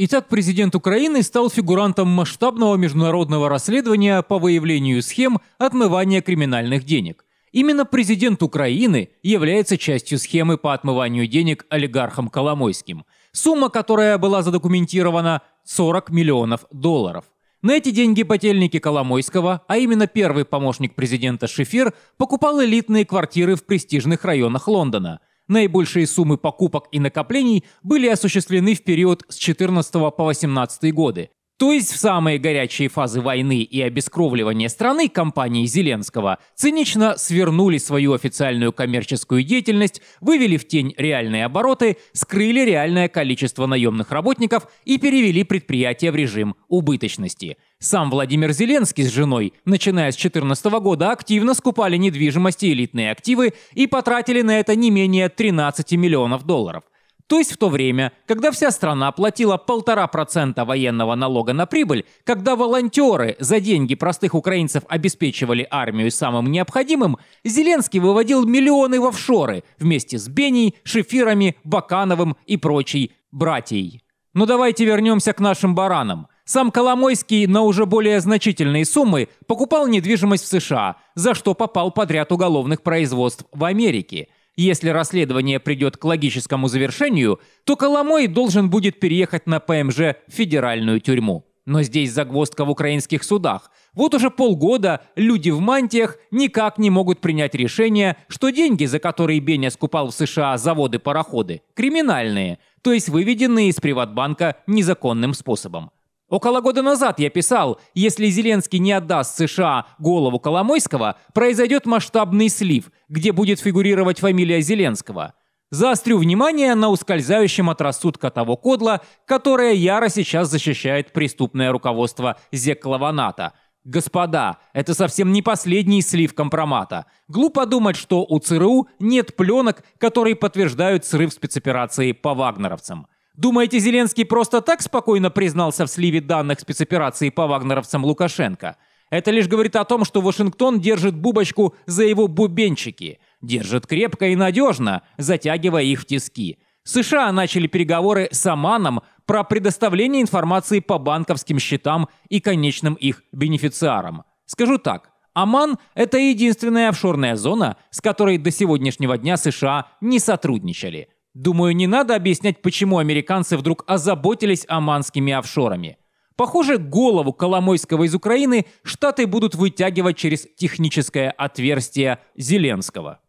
Итак, президент Украины стал фигурантом масштабного международного расследования по выявлению схем отмывания криминальных денег. Именно президент Украины является частью схемы по отмыванию денег олигархом Коломойским. Сумма, которая была задокументирована, 40 миллионов долларов. На эти деньги потельники Коломойского, а именно первый помощник президента Шефир, покупал элитные квартиры в престижных районах Лондона – Наибольшие суммы покупок и накоплений были осуществлены в период с 14 по 18 годы. То есть в самые горячие фазы войны и обескровливания страны компании Зеленского цинично свернули свою официальную коммерческую деятельность, вывели в тень реальные обороты, скрыли реальное количество наемных работников и перевели предприятие в режим убыточности. Сам Владимир Зеленский с женой, начиная с 2014 года, активно скупали недвижимость и элитные активы и потратили на это не менее 13 миллионов долларов – то есть в то время, когда вся страна платила 1,5% военного налога на прибыль, когда волонтеры за деньги простых украинцев обеспечивали армию самым необходимым, Зеленский выводил миллионы в офшоры вместе с Беней, Шефирами, Бакановым и прочей братьей. Но ну, давайте вернемся к нашим баранам. Сам Коломойский на уже более значительные суммы покупал недвижимость в США, за что попал подряд уголовных производств в Америке – если расследование придет к логическому завершению, то Коломой должен будет переехать на ПМЖ в федеральную тюрьму. Но здесь загвоздка в украинских судах. Вот уже полгода люди в мантиях никак не могут принять решение, что деньги, за которые Беня скупал в США заводы-пароходы, криминальные, то есть выведенные из Приватбанка незаконным способом. Около года назад я писал, если Зеленский не отдаст США голову Коломойского, произойдет масштабный слив, где будет фигурировать фамилия Зеленского. Заострю внимание на ускользающем от рассудка того кодла, которое яро сейчас защищает преступное руководство Зеклованата. Господа, это совсем не последний слив компромата. Глупо думать, что у ЦРУ нет пленок, которые подтверждают срыв спецоперации по вагнеровцам. Думаете, Зеленский просто так спокойно признался в сливе данных спецоперации по вагнеровцам Лукашенко? Это лишь говорит о том, что Вашингтон держит бубочку за его бубенчики. Держит крепко и надежно, затягивая их в тиски. США начали переговоры с Оманом про предоставление информации по банковским счетам и конечным их бенефициарам. Скажу так, Оман – это единственная офшорная зона, с которой до сегодняшнего дня США не сотрудничали – Думаю, не надо объяснять, почему американцы вдруг озаботились оманскими офшорами. Похоже, голову Коломойского из Украины Штаты будут вытягивать через техническое отверстие Зеленского.